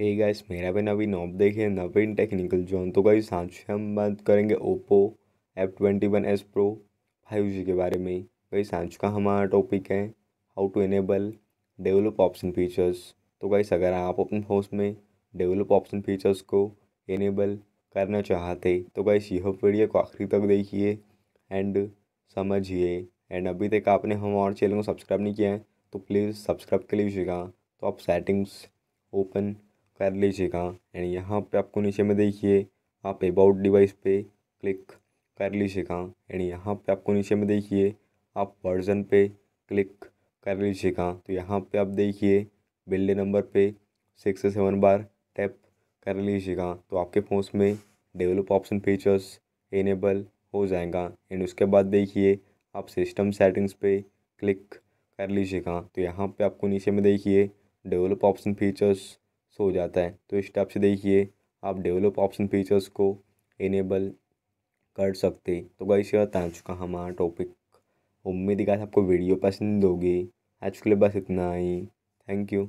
hey guys मेरा भी नवीन ऑप देखिए नवीन टेक्निकल जोन तो गाइस आज से हम बात करेंगे Oppo F twenty one S pro five G के बारे में गाइस आज का हमारा टॉपिक है how to enable develop option features तो गाइस अगर आप अपने फोन में डेवलप ऑप्शन फीचर्स को इनेबल करना चाहते तो गाइस यह वीडियो को आखिरी तक देखिए एंड समझिए एंड अभी तक आपने हमारे चैनल को सब्सक्राइब नहीं किया है तो प्लीज़ सब्सक्राइब कर लीजिएगा तो आप सेटिंग्स ओपन कर लीजिएगा एंड यहाँ पे आपको नीचे में देखिए आप अबाउट डिवाइस पे क्लिक कर लीजिएगा एंड यहाँ पे आपको नीचे में देखिए आप वर्जन पे क्लिक कर लीजिएगा तो यहाँ पे आप देखिए बिल्ले नंबर पे सिक्स से सेवन बार टैप कर लीजिएगा तो आपके फ़ोन में डेवलप ऑप्शन फीचर्स इनेबल हो जाएगा एंड उसके बाद देखिए आप सिस्टम सेटिंग्स पे क्लिक कर लीजिएगा तो यहाँ पे आपको नीचे में देखिए डेवलप ऑप्शन फीचर्स सो जाता है तो इस टाइप से देखिए आप डेवलप ऑप्शन फीचर्स को इनेबल कर सकते तो गई से बता चुका हमारा टॉपिक उम्मीद है आपको वीडियो पसंद होगी आज के लिए बस इतना ही थैंक यू